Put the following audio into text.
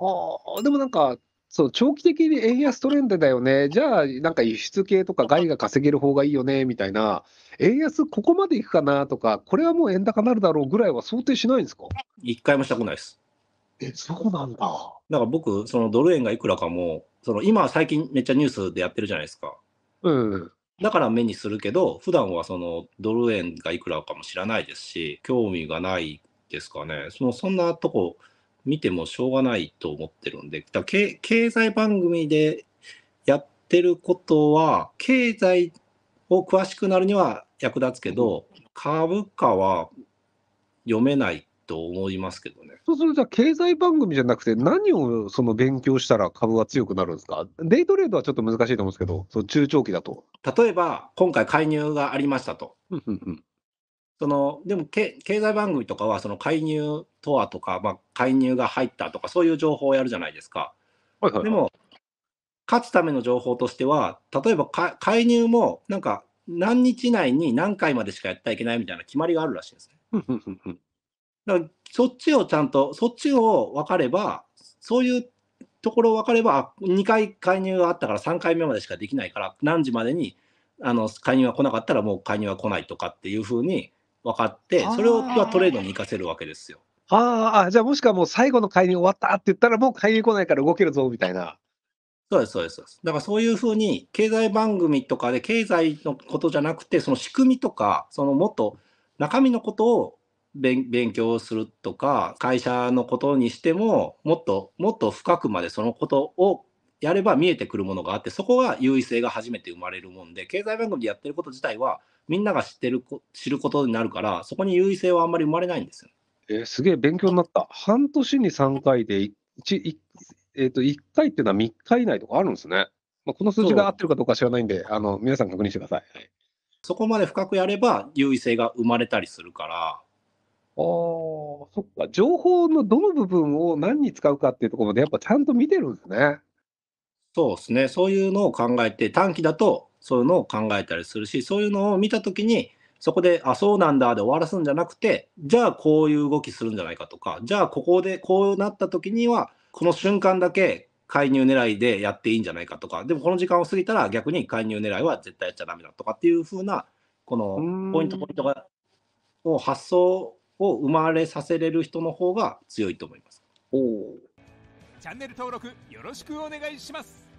ああ、でもなんか、そう、長期的に円安トレンドだよね。じゃあ、なんか輸出系とか外が稼げる方がいいよね、みたいな。円安ここまでいくかなとか、これはもう円高なるだろうぐらいは想定しないんですか一回もしたくないです。え、そうなんだ。だから僕、そのドル円がいくらかも、その今最近めっちゃニュースでやってるじゃないですか。うん。だから目にするけど、普段はそのドル円がいくらかも知らないですし、興味がないですかね。そのそんなとこ、見てもしょうがないと思ってるんで、だ経経済番組でやってることは、経済を詳しくなるには役立つけど、株価は読めないと思いますけどね。そうすると、経済番組じゃなくて、何をその勉強したら株は強くなるんですかデイトレードはちょっと難しいと思うんですけど、その中長期だと。例えば、今回介入がありましたと。そのでも経済番組とかはその介入とはとか、まあ、介入が入ったとかそういう情報をやるじゃないですか。はいはいはい、でも勝つための情報としては例えば介入もなんか何日以内に何回までしかやってはいけないみたいな決まりがあるらしいんですね。だからそっちをちゃんとそっちを分かればそういうところ分かれば2回介入があったから3回目までしかできないから何時までにあの介入が来なかったらもう介入は来ないとかっていうふうに分かって、それをトレードに生かせるわけですよ。ああ、じゃあもしくはもう最後の介入終わったって言ったら、もう介入来ないから動けるぞみたいな。そうです、そうです。だからそういうふうに、経済番組とかで、経済のことじゃなくて、その仕組みとか、そのもっと中身のことを勉強するとか、会社のことにしても、もっともっと深くまでそのことをやれば見えてくるものがあって、そこが優位性が初めて生まれるもんで、経済番組でやってること自体は、みんなが知ってる知ることになるから、そこに優位性はあんまり生まれないんですよ。えー、すげえ勉強になった。半年に3回で1、1えと1回っていうのは3日以内とかあるんですね。まあ、この数字が合ってるかどうか知らないんで、あの皆さん確認してください。そこまで深くやれば優位性が生まれたりするから。あそっか、情報のどの部分を何に使うかっていうところまで、やっぱちゃんと見てるんですね。そうですね、そういうのを考えて、短期だとそういうのを考えたりするしそういうのを見た時にそこで「あそうなんだ」で終わらすんじゃなくてじゃあこういう動きするんじゃないかとかじゃあここでこうなった時にはこの瞬間だけ介入狙いでやっていいんじゃないかとかでもこの時間を過ぎたら逆に介入狙いは絶対やっちゃダメだとかっていう風なこのポイントポイントがを発想を生まれさせれる人の方が強いと思います。おチャンネル登録よろしくお願いします。